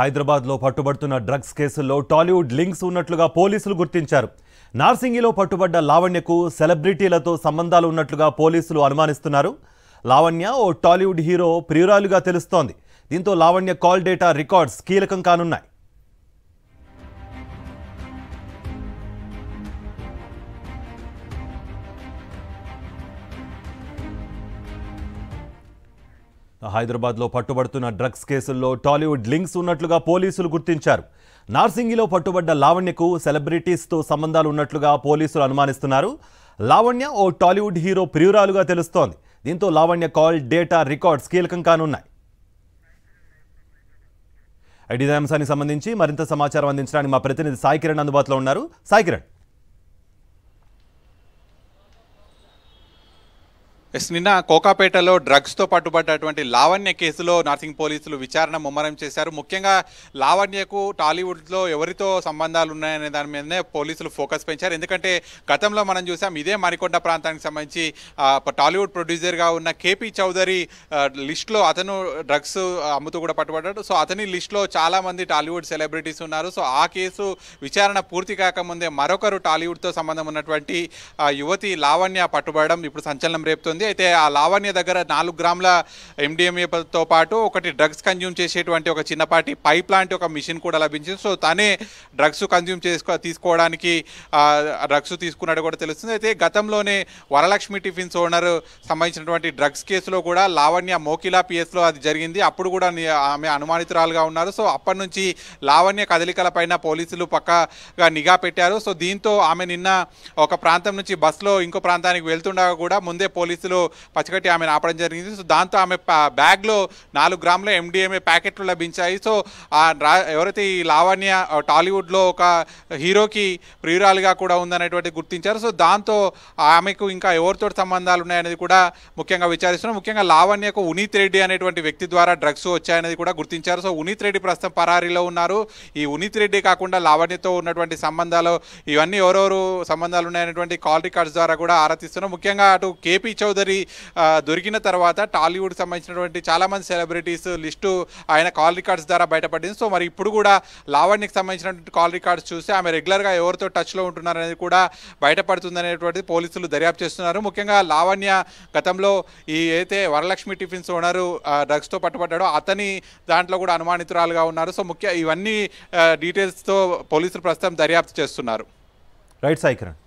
హైదరాబాద్లో పట్టుబడుతున్న డ్రగ్స్ కేసుల్లో టాలీవుడ్ లింక్స్ ఉన్నట్లుగా పోలీసులు గుర్తించారు నార్సింగిలో పట్టుబడ్డ లావణ్యకు సెలబ్రిటీలతో సంబంధాలు ఉన్నట్లుగా పోలీసులు అనుమానిస్తున్నారు లావణ్య ఓ టాలీవుడ్ హీరో ప్రియురాలుగా తెలుస్తోంది దీంతో లావణ్య కాల్ డేటా రికార్డ్స్ కీలకం కానున్నాయి హైదరాబాద్లో పట్టుబడుతున్న డ్రగ్స్ కేసుల్లో టాలీవుడ్ లింక్స్ ఉన్నట్లుగా పోలీసులు గుర్తించారు నార్సింగిలో పట్టుబడ్డ లావణ్యకు సెలబ్రిటీస్తో సంబంధాలు ఉన్నట్లుగా పోలీసులు అనుమానిస్తున్నారు లావణ్య ఓ టాలీవుడ్ హీరో ప్రియురాలుగా తెలుస్తోంది దీంతో లావణ్య కాల్ డేటా రికార్డ్స్ కీలకం కానున్నాయి అంశానికి సంబంధించి మరింత సమాచారం అందించడానికి మా ప్రతినిధి సాయి కిరణ్ అందుబాటులో ఉన్నారు సాయి కిరణ్ ఎస్ నిన్న కోకాపేటలో డ్రగ్స్తో పట్టుబడ్డటువంటి లావణ్య కేసులో నర్సింగ్ పోలీసులు విచారణ ముమ్మరం చేశారు ముఖ్యంగా లావణ్యకు టాలీవుడ్లో ఎవరితో సంబంధాలు ఉన్నాయనే దాని మీదనే పోలీసులు ఫోకస్ పెంచారు ఎందుకంటే గతంలో మనం చూసాం ఇదే మరికొండ ప్రాంతానికి సంబంధించి టాలీవుడ్ ప్రొడ్యూసర్గా ఉన్న కేపీ చౌదరి లిస్ట్లో అతను డ్రగ్స్ అమ్ముతూ కూడా పట్టుబడ్డాడు సో అతని లిస్ట్లో చాలామంది టాలీవుడ్ సెలబ్రిటీస్ ఉన్నారు సో ఆ కేసు విచారణ పూర్తి కాకముందే మరొకరు టాలీవుడ్తో సంబంధం ఉన్నటువంటి యువతి లావణ్య పట్టుబడడం ఇప్పుడు సంచలనం రేపుతోంది ఉంది అయితే ఆ లావణ్య దగ్గర నాలుగు గ్రాముల ఎండిఎంఏతో పాటు ఒకటి డ్రగ్స్ కన్జ్యూమ్ చేసేటువంటి ఒక చిన్నపాటి పైప్ లాంటి ఒక మిషన్ కూడా లభించింది సో తనే డ్రగ్స్ కన్జ్యూమ్ చేసుకో తీసుకోవడానికి డ్రగ్స్ తీసుకున్నాడు కూడా తెలుస్తుంది అయితే గతంలోనే వరలక్ష్మి టిఫిన్స్ ఓనర్ సంబంధించినటువంటి డ్రగ్స్ కేసులో కూడా లావణ్య మోకిలా పిఎస్లో అది జరిగింది అప్పుడు కూడా ఆమె అనుమానితురాలుగా ఉన్నారు సో అప్పటి నుంచి లావణ్య కదలికల పైన పోలీసులు పక్కగా నిఘా పెట్టారు సో దీంతో ఆమె నిన్న ఒక ప్రాంతం నుంచి బస్సులో ఇంకో ప్రాంతానికి వెళ్తుండగా కూడా ముందే పోలీసులు పరిస్థితిలో పచ్చగట్టి ఆమెను ఆపడం జరిగింది సో దాంతో ఆమె బ్యాగ్లో నాలుగు గ్రాముల ఎండిఎంఏ ప్యాకెట్లు లభించాయి సో ఎవరైతే ఈ లావణ్య టాలీవుడ్లో ఒక హీరోకి ప్రియురాలుగా కూడా ఉందనేటువంటి గుర్తించారు సో దాంతో ఆమెకు ఇంకా ఎవరితో సంబంధాలు ఉన్నాయనేది కూడా ముఖ్యంగా విచారిస్తున్నారు ముఖ్యంగా లావణ్యకు ఉనీత్ రెడ్డి అనేటువంటి వ్యక్తి ద్వారా డ్రగ్స్ వచ్చాయనేది కూడా గుర్తించారు సో ఉనీత్ రెడ్డి ప్రస్తుతం పరారీలో ఉన్నారు ఈ ఉనీత్ రెడ్డి కాకుండా లావణ్యతో ఉన్నటువంటి సంబంధాలు ఇవన్నీ ఎవరెవరు సంబంధాలు ఉన్నాయనేటువంటి కాల్ రికార్డ్స్ ద్వారా కూడా ఆరాధిస్తున్నారు ముఖ్యంగా అటు కేపీ చౌదరి సోదరి దొరికిన తర్వాత టాలీవుడ్కి సంబంధించినటువంటి చాలామంది సెలబ్రిటీస్ లిస్టు ఆయన కాల్ రికార్డ్స్ ద్వారా బయటపడింది సో మరి ఇప్పుడు కూడా లావణ్యకి సంబంధించినటువంటి కాల్ రికార్డ్స్ చూసి ఆమె రెగ్యులర్గా ఎవరితో టచ్లో ఉంటున్నారనేది కూడా బయటపడుతుందనేటువంటి పోలీసులు దర్యాప్తు చేస్తున్నారు ముఖ్యంగా లావణ్య గతంలో ఈ అయితే వరలక్ష్మి టిఫిన్స్ ఓనరు డ్రగ్స్తో పట్టుబడ్డాడో అతని దాంట్లో కూడా అనుమానితురాలుగా ఉన్నారు సో ముఖ్య ఇవన్నీ డీటెయిల్స్తో పోలీసులు ప్రస్తుతం దర్యాప్తు చేస్తున్నారు రైట్ సాయికిరణ్